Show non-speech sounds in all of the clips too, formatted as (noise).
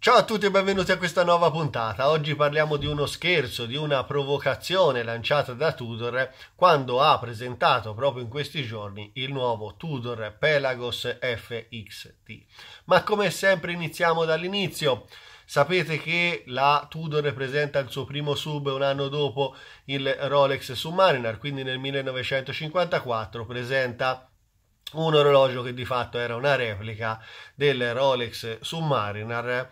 Ciao a tutti e benvenuti a questa nuova puntata. Oggi parliamo di uno scherzo, di una provocazione lanciata da Tudor quando ha presentato proprio in questi giorni il nuovo Tudor Pelagos FXT. Ma come sempre iniziamo dall'inizio. Sapete che la Tudor presenta il suo primo sub un anno dopo il Rolex Submariner, quindi nel 1954 presenta un orologio che di fatto era una replica del Rolex Submariner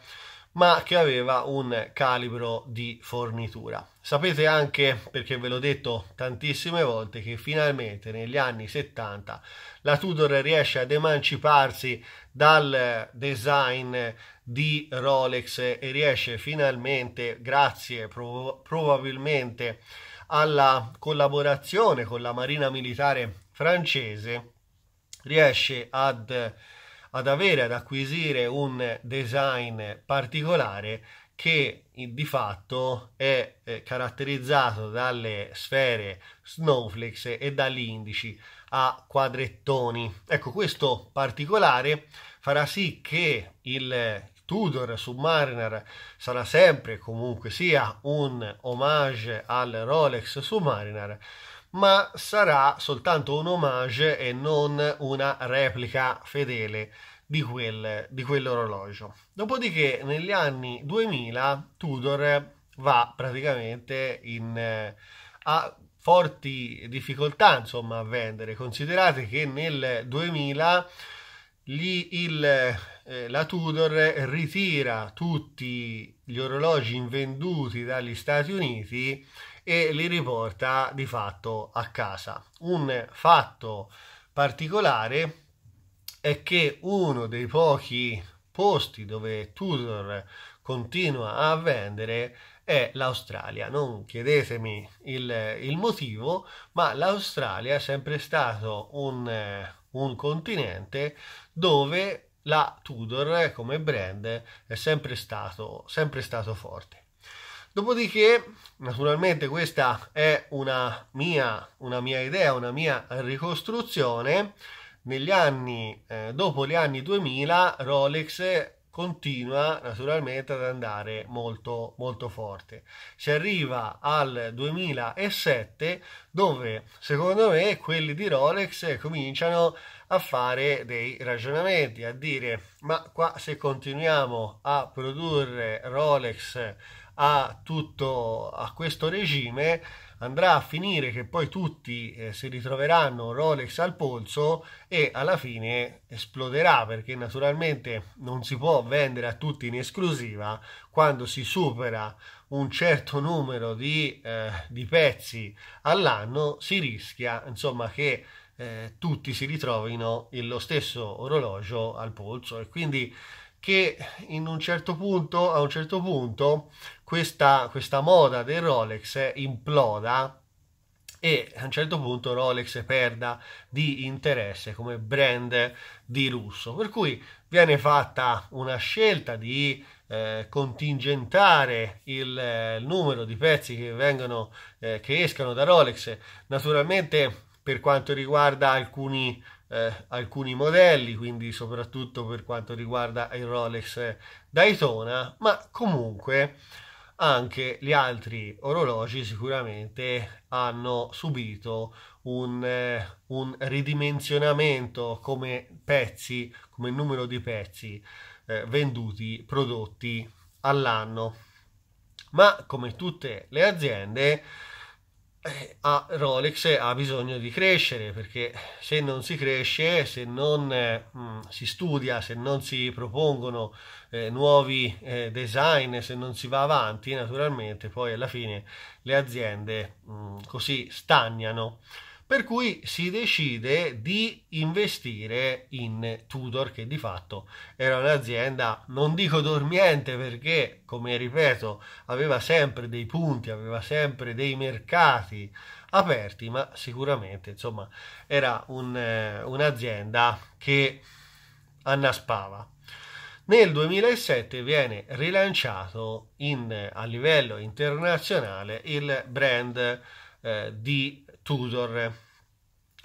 ma che aveva un calibro di fornitura. Sapete anche, perché ve l'ho detto tantissime volte, che finalmente negli anni 70 la Tudor riesce ad emanciparsi dal design di Rolex e riesce finalmente, grazie prov- probabilmente alla collaborazione con la Marina Militare francese, riesce ad, ad avere, ad acquisire un design particolare che di fatto è eh, caratterizzato dalle sfere snowflakes e dagli indici a quadrettoni. Ecco, questo particolare farà sì che il Tudor Submariner sarà sempre comunque sia un omaggio al Rolex Submariner, ma sarà soltanto un omage e non una replica fedele di, quel, di quell'orologio. Dopodiché negli anni 2000 Tudor va praticamente in, eh, a forti difficoltà insomma, a vendere. Considerate che nel 2000 gli, il, eh, la Tudor ritira tutti gli orologi invenduti dagli Stati Uniti e li riporta di fatto a casa. Un fatto particolare è che uno dei pochi posti dove Tudor continua a vendere è l'Australia. Non chiedetemi il, il motivo, ma l'Australia è sempre stato un, un continente dove la Tudor come brand è sempre stato, sempre stato forte. Dopodiché, naturalmente questa è una mia, una mia idea, una mia ricostruzione, negli anni, eh, dopo gli anni 2000, Rolex continua naturalmente ad andare molto molto forte. Si arriva al 2007 dove secondo me quelli di Rolex cominciano a fare dei ragionamenti, a dire ma qua se continuiamo a produrre Rolex a tutto a questo regime andrà a finire che poi tutti eh, si ritroveranno Rolex al polso e alla fine esploderà perché naturalmente non si può vendere a tutti in esclusiva quando si supera un certo numero di, eh, di pezzi all'anno si rischia insomma che eh, tutti si ritrovino lo stesso orologio al polso e quindi che in un certo punto, a un certo punto, questa, questa moda del Rolex imploda e a un certo punto Rolex perda di interesse come brand di lusso. Per cui viene fatta una scelta di eh, contingentare il eh, numero di pezzi che vengono eh, che escano da Rolex. Naturalmente per quanto riguarda alcuni eh, alcuni modelli, quindi soprattutto per quanto riguarda il Rolex Daytona, ma comunque anche gli altri orologi sicuramente hanno subito un, eh, un ridimensionamento come pezzi, come numero di pezzi eh, venduti, prodotti all'anno. Ma come tutte le aziende, eh, a Rolex ha bisogno di crescere perché se non si cresce, se non mh, eh, mm, si studia, se non si propongono eh, nuovi eh, design, se non si va avanti, naturalmente poi alla fine le aziende mh, mm, così stagnano. Per cui si decide di investire in Tudor, che di fatto era un'azienda, non dico dormiente perché, come ripeto, aveva sempre dei punti, aveva sempre dei mercati aperti, ma sicuramente insomma era un, eh, un'azienda che annaspava. Nel 2007 viene rilanciato in, a livello internazionale il brand eh, di tutor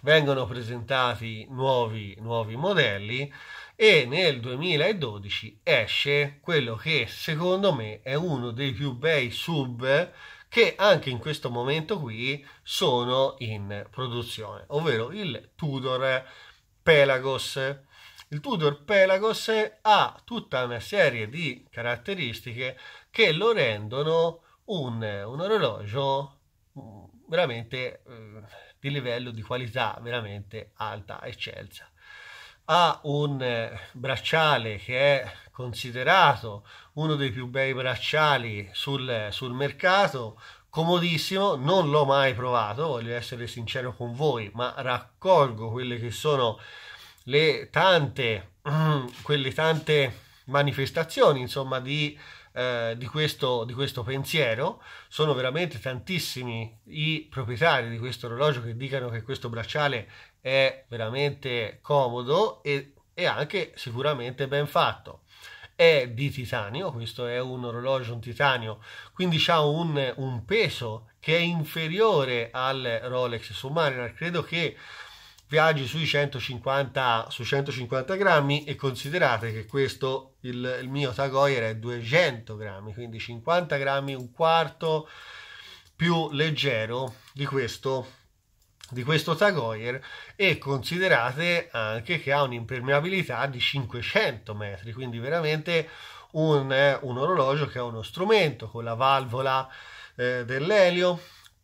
Vengono presentati nuovi, nuovi modelli e nel 2012 esce quello che secondo me è uno dei più bei sub che anche in questo momento qui sono in produzione, ovvero il Tudor Pelagos. Il Tudor Pelagos ha tutta una serie di caratteristiche che lo rendono un, un orologio veramente eh, di livello di qualità veramente alta eccelsa ha un eh, bracciale che è considerato uno dei più bei bracciali sul, sul, mercato, comodissimo, non l'ho mai provato, voglio essere sincero con voi, ma raccolgo quelle che sono le tante, (clears throat) quelle tante manifestazioni, insomma, di eh, di, questo, di, questo, pensiero. Sono veramente tantissimi i proprietari di questo orologio che dicono che questo bracciale è veramente comodo e, e anche sicuramente ben fatto. È di titanio, questo è un orologio in titanio, quindi ha un, un peso che è inferiore al Rolex Submariner. Credo che viaggi sui 150, su 150 grammi e considerate che questo, il, il mio Tagoyer è 200 grammi, quindi 50 grammi, un quarto più leggero di questo di questo Tagoyer e considerate anche che ha un'impermeabilità di 500 metri quindi veramente un, eh, un orologio che è uno strumento con la valvola eh, dell'elio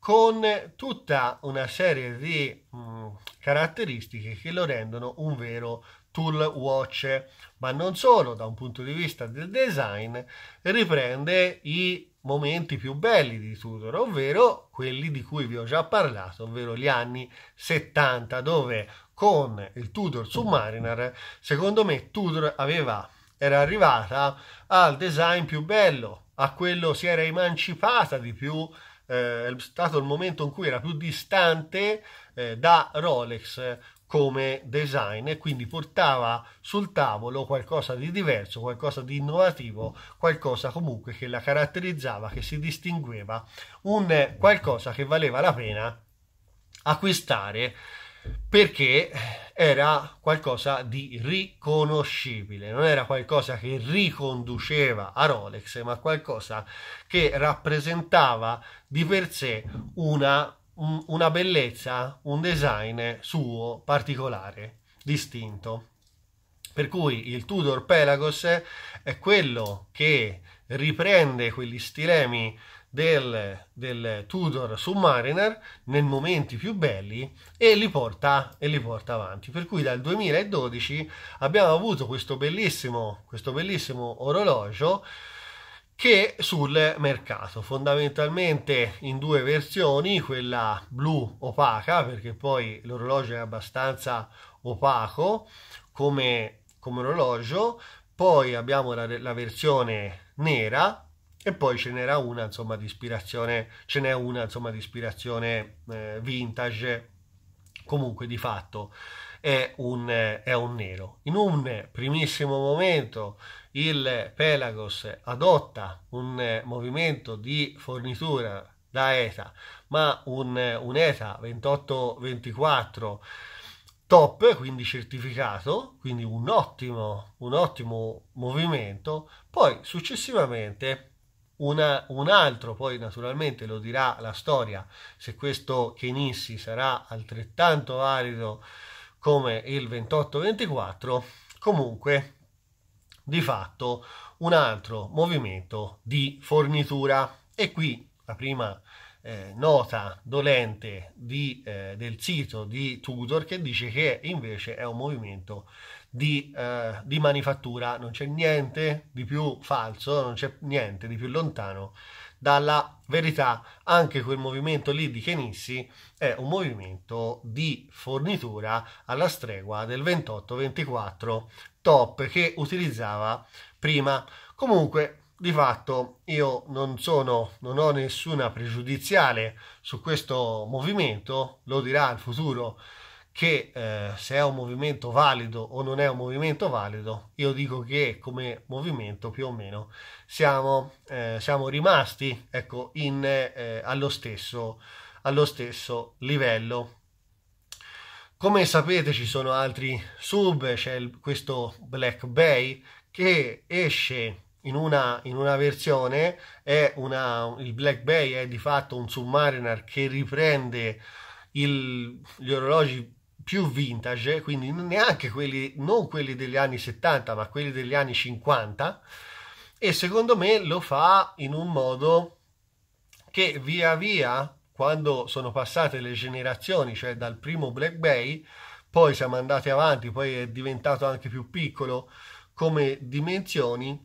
con tutta una serie di mh, mm, caratteristiche che lo rendono un vero tool watch, ma non solo, da un punto di vista del design riprende i momenti più belli di Tudor, ovvero quelli di cui vi ho già parlato, ovvero gli anni 70, dove con il Tudor Submariner, secondo me Tudor aveva, era arrivata al design più bello, a quello si era emancipata di più eh, è stato il momento in cui era più distante eh, da Rolex eh, come design e quindi portava sul tavolo qualcosa di diverso, qualcosa di innovativo, qualcosa comunque che la caratterizzava, che si distingueva, un qualcosa che valeva la pena acquistare perché era qualcosa di riconoscibile, non era qualcosa che riconduceva a Rolex, ma qualcosa che rappresentava di per sé una, una bellezza, un design suo particolare, distinto. Per cui il Tudor Pelagos è quello che riprende quegli stilemi del, del Tudor Submariner nel momenti più belli e li, porta, e li porta avanti. Per cui dal 2012 abbiamo avuto questo bellissimo, questo bellissimo orologio che sul mercato fondamentalmente in due versioni quella blu opaca perché poi l'orologio è abbastanza opaco come, come orologio poi abbiamo la, la versione nera e poi ce n'era una insomma di ispirazione ce n'è una insomma di ispirazione eh, vintage comunque di fatto è un, è un, nero. In un primissimo momento il Pelagos adotta un movimento di fornitura da ETA, ma un, un ETA 2824 top, quindi certificato, quindi un ottimo, un ottimo movimento. Poi successivamente una, un altro, poi naturalmente lo dirà la storia, se questo Kenissi sarà altrettanto valido come il 28-24, comunque di fatto un altro movimento di fornitura. E qui la prima eh, nota dolente di, eh, del sito di Tudor che dice che invece è un movimento di, eh, di manifattura, non c'è niente di più falso, non c'è niente di più lontano dalla verità. Anche quel movimento lì di Kenissi è un movimento di fornitura alla stregua del 28-24 top che utilizzava prima. Comunque, di fatto io non sono, non ho nessuna pregiudiziale su questo movimento, lo dirà il futuro che eh, se è un movimento valido o non è un movimento valido, io dico che come movimento più o meno siamo, eh, siamo rimasti ecco, in, eh, allo, stesso, allo stesso livello. Come sapete ci sono altri sub, c'è il, questo Black Bay che esce in una, in una, versione, è una, il Black Bay è di fatto un submariner che riprende il, gli orologi più vintage, quindi neanche quelli, non quelli degli anni 70, ma quelli degli anni 50, e secondo me lo fa in un modo che via via, quando sono passate le generazioni, cioè dal primo Black Bay, poi siamo andati avanti, poi è diventato anche più piccolo come dimensioni,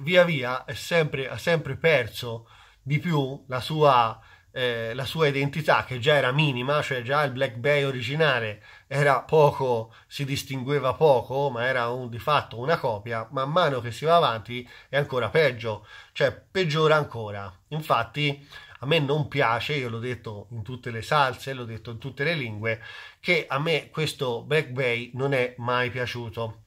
via via sempre, ha sempre perso di più la sua eh, la sua identità che già era minima, cioè già il Black Bay originale era poco, si distingueva poco, ma era un, di fatto una copia, man mano che si va avanti è ancora peggio, cioè peggiora ancora. Infatti a me non piace, io l'ho detto in tutte le salse, l'ho detto in tutte le lingue, che a me questo Black Bay non è mai piaciuto.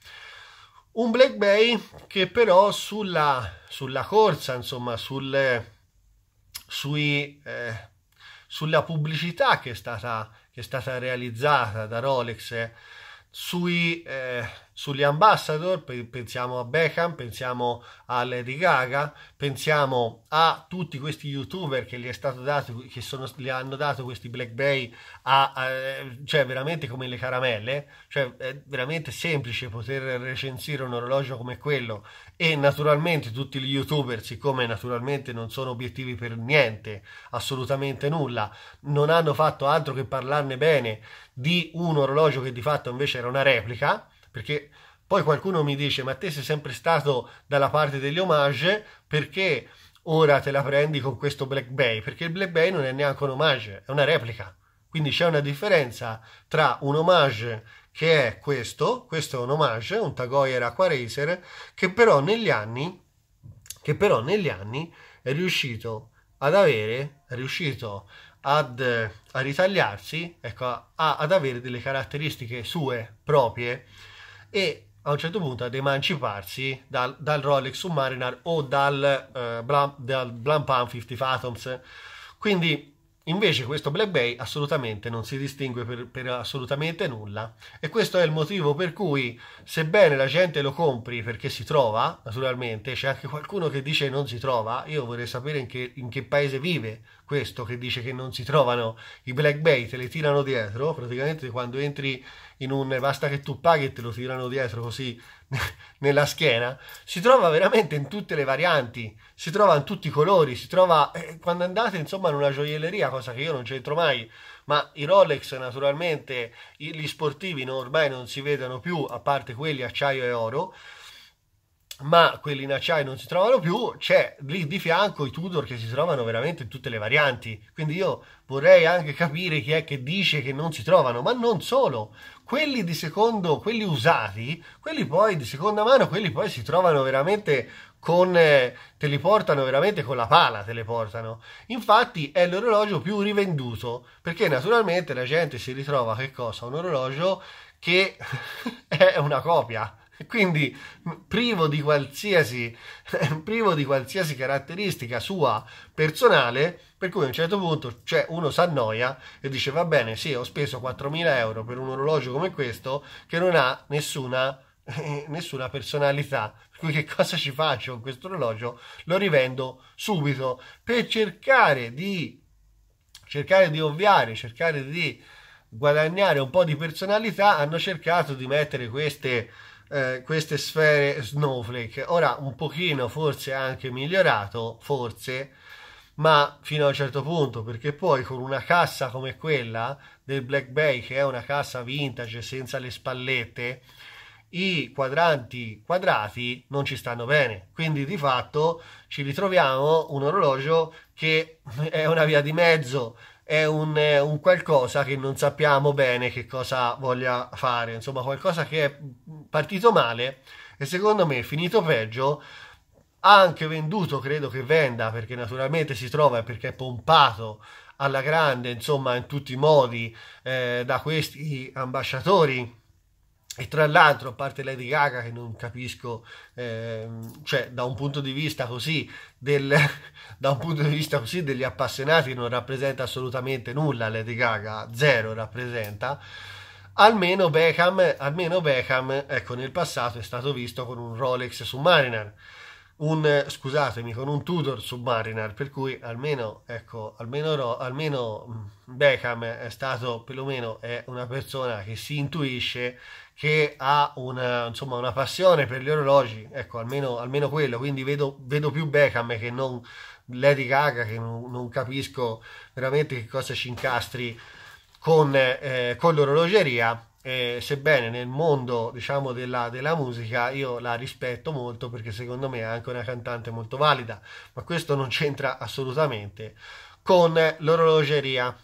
Un Black Bay che però sulla, sulla corsa, insomma, sulle, sui, eh, sulla pubblicità che è stata, che è stata realizzata da Rolex, eh, sui... Eh, sugli ambassador, pensiamo a Beckham, pensiamo a Lady Gaga, pensiamo a tutti questi youtuber che, gli, dato, che sono, gli hanno dato questi Blackberry, a, a, cioè veramente come le caramelle, cioè è veramente semplice poter recensire un orologio come quello e naturalmente tutti gli youtuber, siccome naturalmente non sono obiettivi per niente, assolutamente nulla, non hanno fatto altro che parlarne bene di un orologio che di fatto invece era una replica, perché poi qualcuno mi dice, ma te sei sempre stato dalla parte degli omage, perché ora te la prendi con questo Black Bay? Perché il Black Bay non è neanche un omage, è una replica. Quindi c'è una differenza tra un omage che è questo, questo è un omage, un Tagoyer Aqua che però negli anni, che però negli anni è riuscito ad avere, è riuscito ad, a ritagliarsi, ecco, a, ad avere delle caratteristiche sue proprie e a un certo punto ad emanciparsi dal, dal Rolex Submariner o dal, uh, Blam, dal Blancpain 50 Atoms. Quindi Invece questo Black Bay assolutamente non si distingue per, per, assolutamente nulla e questo è il motivo per cui sebbene la gente lo compri perché si trova, naturalmente, c'è anche qualcuno che dice non si trova, io vorrei sapere in che, in che paese vive questo che dice che non si trovano i Black Bay, te li tirano dietro, praticamente quando entri in un basta che tu paghi e te lo tirano dietro così (laughs) nella schiena, si trova veramente in tutte le varianti, si trova in tutti i colori, si trova eh, quando andate insomma in una gioielleria, cosa che io non c'entro mai, ma i Rolex naturalmente, gli sportivi no, ormai non si vedono più, a parte quelli acciaio e oro, ma quelli in acciaio non si trovano più, c'è lì di fianco i Tudor che si trovano veramente in tutte le varianti, quindi io vorrei anche capire chi è che dice che non si trovano, ma non solo, quelli di secondo, quelli usati, quelli poi di seconda mano, quelli poi si trovano veramente con, eh, te li portano veramente con la pala, te le portano. Infatti è l'orologio più rivenduto, perché naturalmente la gente si ritrova che cosa? Un orologio che (laughs) è una copia quindi privo di qualsiasi, (laughs) privo di qualsiasi caratteristica sua personale, per cui a un certo punto cioè, uno si annoia e dice va bene, sì, ho speso 4.000 euro per un orologio come questo che non ha nessuna (laughs) nessuna personalità. Per cui che cosa ci faccio con questo orologio? Lo rivendo subito per cercare di cercare di ovviare, cercare di guadagnare un po' di personalità, hanno cercato di mettere queste eh, queste sfere snowflake. Ora un pochino forse anche migliorato, forse, ma fino a un certo punto, perché poi con una cassa come quella del Black Bay, che è una cassa vintage senza le spallette, i quadranti quadrati non ci stanno bene. Quindi di fatto ci ritroviamo un orologio che è una via di mezzo è un, un, qualcosa che non sappiamo bene che cosa voglia fare, insomma qualcosa che è partito male e secondo me è finito peggio, ha anche venduto, credo che venda, perché naturalmente si trova e perché è pompato alla grande, insomma in tutti i modi eh, da questi ambasciatori e tra l'altro, a parte Lady Gaga, che non capisco, ehm, cioè da un punto di vista così, del, (laughs) da un punto di vista così degli appassionati non rappresenta assolutamente nulla Lady Gaga, zero rappresenta, almeno Beckham, almeno Beckham ecco, nel passato è stato visto con un Rolex Submariner, un, scusatemi, con un Tudor Submariner, per cui almeno, ecco, almeno, almeno Beckham è stato, perlomeno è una persona che si intuisce che ha una, eh, insomma, una passione per gli orologi, ecco, almeno, almeno quello, quindi vedo, vedo più Beckham che non Lady Gaga, che non, non capisco veramente che cosa ci incastri con, eh, con l'orologeria, eh, sebbene nel mondo diciamo, della, della, musica io la rispetto molto perché secondo me è anche una cantante molto valida, ma questo non c'entra assolutamente con l'orologeria.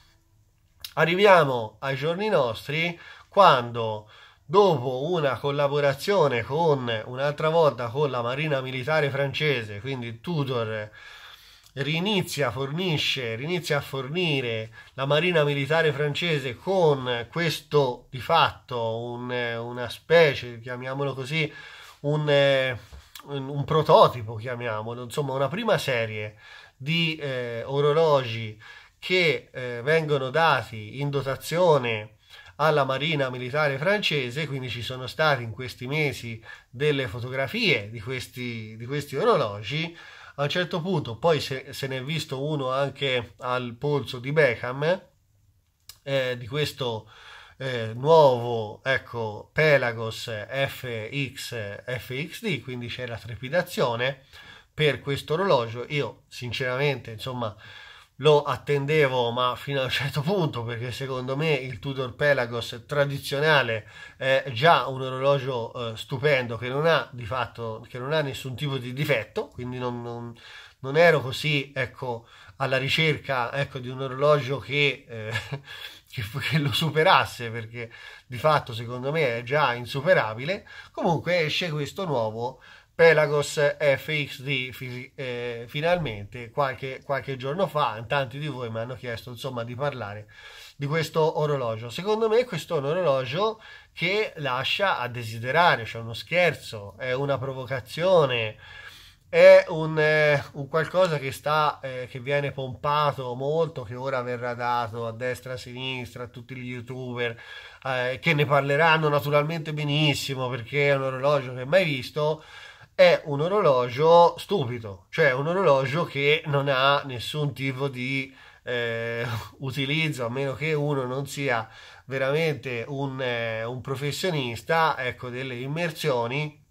Arriviamo ai giorni nostri quando dopo una collaborazione con un'altra volta con la Marina Militare francese, quindi Tudor rinizia, fornisce, rinizia a fornire la Marina Militare francese con questo di fatto un, una specie, chiamiamolo così, un, un, un, prototipo, chiamiamolo, insomma una prima serie di eh, orologi che eh, vengono dati in dotazione alla Marina Militare francese, quindi ci sono state in questi mesi delle fotografie di questi, di questi orologi. A un certo punto, poi se, se ne è visto uno anche al polso di Beckham, eh, di questo eh, nuovo ecco, Pelagos FX, FXD, quindi c'è la trepidazione per questo orologio. Io sinceramente, insomma, lo attendevo ma fino a un certo punto perché secondo me il Tudor Pelagos tradizionale è già un orologio eh, stupendo che non ha di fatto che non ha nessun tipo di difetto quindi non, non, non ero così ecco alla ricerca ecco, di un orologio che, eh, (laughs) che, che lo superasse perché di fatto secondo me è già insuperabile comunque esce questo nuovo Pelagos FXD fi, eh, finalmente qualche, qualche, giorno fa tanti di voi mi hanno chiesto insomma di parlare di questo orologio secondo me questo è un orologio che lascia a desiderare c'è cioè uno scherzo è una provocazione è un, eh, un qualcosa che, sta, eh, che viene pompato molto che ora verrà dato a destra a sinistra a tutti gli youtuber eh, che ne parleranno naturalmente benissimo perché è un orologio che mai visto è un orologio stupido, cioè un orologio che non ha nessun tipo di eh, utilizzo, a meno che uno non sia veramente un, eh, un professionista, ecco, delle immersioni,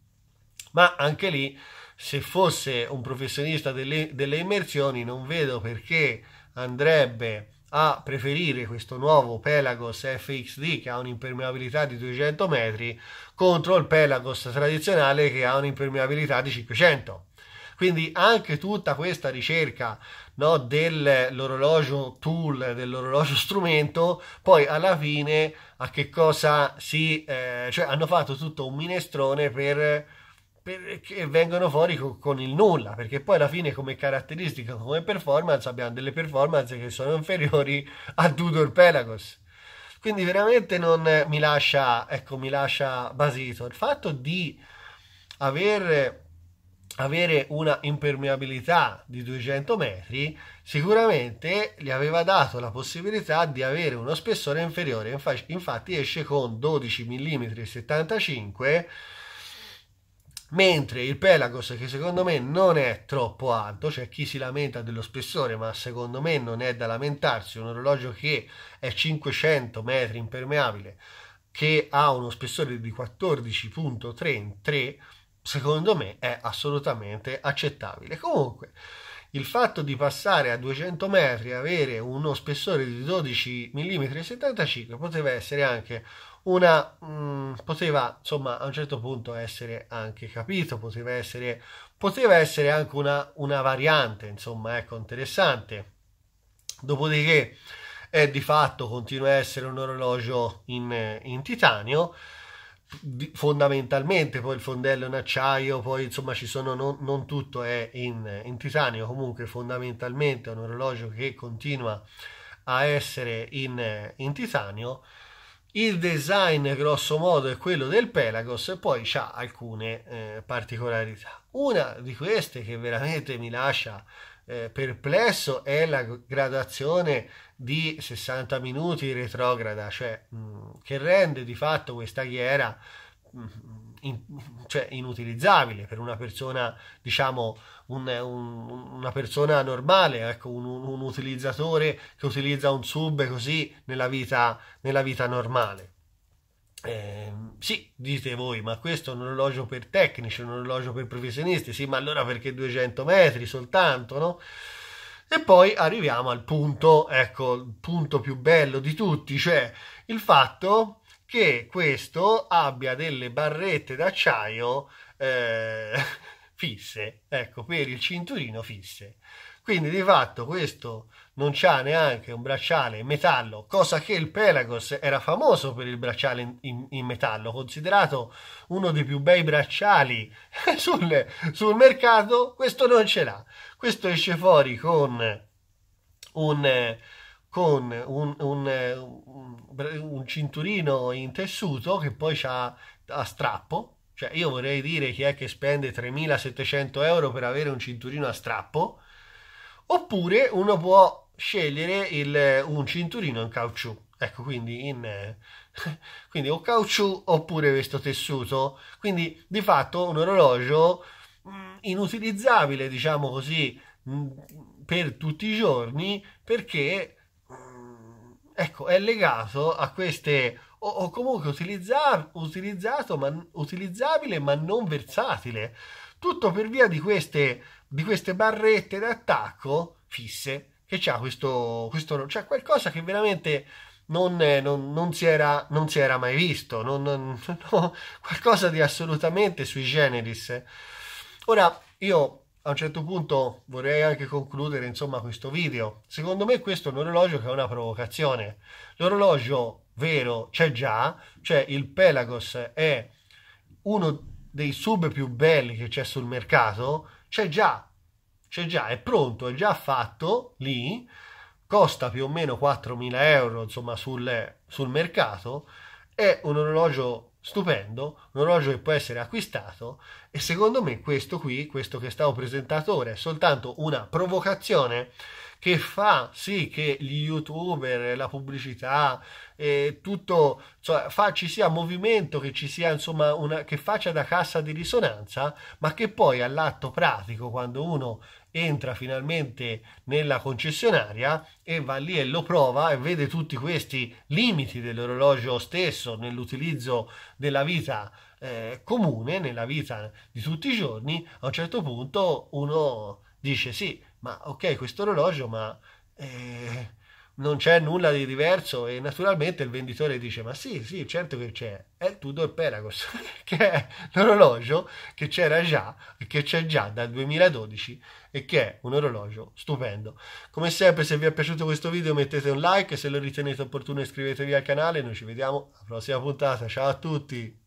ma anche lì, se fosse un professionista delle, delle immersioni, non vedo perché andrebbe a preferire questo nuovo Pelagos FXD che ha un'impermeabilità di 200 metri contro il Pelagos tradizionale che ha un'impermeabilità di 500. Quindi anche tutta questa ricerca no, dell'orologio tool, dell'orologio (laughs) strumento, poi alla fine a che cosa si... Eh, cioè hanno fatto tutto un minestrone per che vengono fuori con, con, il nulla, perché poi alla fine come caratteristica, come performance, abbiamo delle performance che sono inferiori a Tudor Pelagos. Quindi veramente non eh, mi lascia, ecco, mi lascia basito. Il fatto di aver, avere una impermeabilità di 200 metri sicuramente gli aveva dato la possibilità di avere uno spessore inferiore. infatti esce con 12 mm 75 mentre il Pelagos che secondo me non è troppo alto, c'è cioè chi si lamenta dello spessore ma secondo me non è da lamentarsi, un orologio che è 500 metri impermeabile che ha uno spessore di 14.33 secondo me è assolutamente accettabile. Comunque il fatto di passare a 200 metri e avere uno spessore di 12 mm 75 poteva essere anche una mh, mm, poteva insomma a un certo punto essere anche capito poteva essere poteva essere anche una, una variante insomma ecco interessante dopodiché è eh, di fatto continua a essere un orologio in, in titanio fondamentalmente poi il fondello in acciaio poi insomma ci sono non, non tutto è in, in, titanio comunque fondamentalmente è un orologio che continua a essere in, in titanio il design grosso modo è quello del Pelagos e poi ha alcune eh, particolarità. Una di queste che veramente mi lascia eh, perplesso è la gradazione di 60 minuti retrograda, cioè mh, mm, che rende di fatto questa ghiera mh, mm, in, cioè, inutilizzabile per una persona, diciamo, un, un, una persona normale, ecco, un, un, utilizzatore che utilizza un sub così nella vita, nella vita normale. Eh, sì, dite voi, ma questo è un orologio per tecnici, un orologio per professionisti, sì, ma allora perché 200 metri soltanto, no? E poi arriviamo al punto, ecco, il punto più bello di tutti, cioè il fatto che questo abbia delle barrette d'acciaio eh, (laughs) fisse, ecco, per il cinturino fisse. Quindi di fatto questo non c'ha neanche un bracciale in metallo, cosa che il Pelagos era famoso per il bracciale in, in, in metallo, considerato uno dei più bei bracciali (laughs) sul, sul mercato, questo non ce l'ha. Questo esce fuori con un con un, un, eh, un, cinturino in tessuto che poi ha a strappo. Cioè, io vorrei dire chi è che spende 3.700 euro per avere un cinturino a strappo. Oppure uno può scegliere il, un cinturino in caucciù. Ecco, quindi, in, (laughs) quindi o caucciù oppure questo tessuto. Quindi di fatto un orologio mm, inutilizzabile, diciamo così, mm, per tutti i giorni perché ecco, è legato a queste o, o comunque utilizza, utilizzato, ma, utilizzabile ma non versatile. Tutto per via di queste, di queste barrette d'attacco fisse che c'ha questo, questo c'ha qualcosa che veramente non, non, non, si, era, non si, era, mai visto, non, (laughs) no, qualcosa di assolutamente sui generis. Ora, io a un certo punto vorrei anche concludere insomma questo video. Secondo me questo è un orologio che è una provocazione. L'orologio vero c'è già, cioè il Pelagos è uno dei sub più belli che c'è sul mercato, c'è già, c'è già, è pronto, è già fatto lì, costa più o meno 4.000 euro insomma sul, sul mercato, è un orologio stupendo, un orologio che può essere acquistato e secondo me questo qui, questo che stavo presentando ora, è soltanto una provocazione che fa sì che gli youtuber, la pubblicità, e tutto, cioè, fa, ci sia movimento, che ci sia insomma una, che faccia da cassa di risonanza, ma che poi all'atto pratico, quando uno entra finalmente nella concessionaria e va lì e lo prova e vede tutti questi limiti dell'orologio stesso nell'utilizzo della vita eh, comune, nella vita di tutti i giorni, a un certo punto uno dice sì, ma ok, questo orologio, ma eh, non c'è nulla di diverso e naturalmente il venditore dice, ma sì, sì, certo che c'è, è il Tudor Pelagos, (laughs) che è l'orologio che c'era già, che c'è già dal 2012 e che è un orologio stupendo. Come sempre, se vi è piaciuto questo video mettete un like, se lo ritenete opportuno iscrivetevi al canale, noi ci vediamo alla prossima puntata, ciao a tutti!